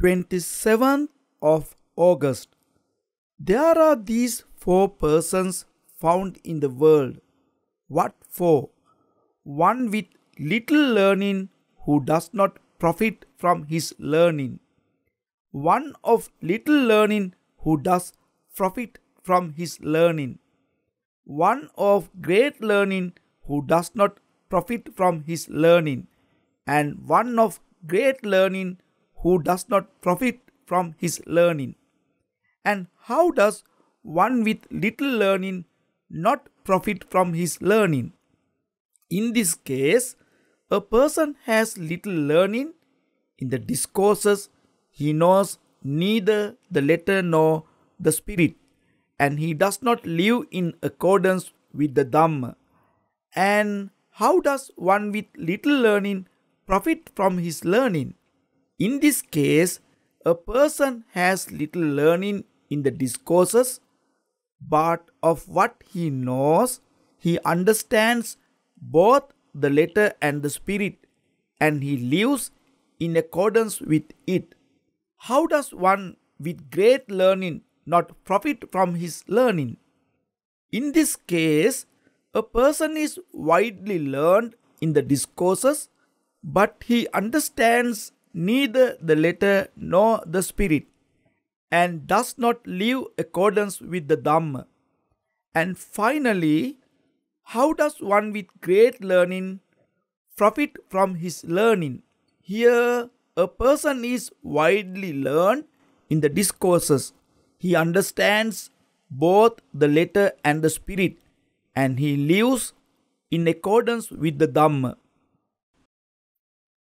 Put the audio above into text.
27th of August. There are these four persons found in the world. What for? One with little learning who does not profit from his learning. One of little learning who does profit from his learning. One of great learning who does not profit from his learning. And one of great learning who does not profit from his learning? And how does one with little learning not profit from his learning? In this case, a person has little learning in the discourses he knows neither the letter nor the spirit, and he does not live in accordance with the Dhamma. And how does one with little learning profit from his learning? In this case, a person has little learning in the discourses, but of what he knows, he understands both the letter and the spirit, and he lives in accordance with it. How does one with great learning not profit from his learning? In this case, a person is widely learned in the discourses, but he understands neither the letter nor the spirit, and does not live accordance with the Dhamma. And finally, how does one with great learning profit from his learning? Here, a person is widely learned in the discourses. He understands both the letter and the spirit, and he lives in accordance with the Dhamma.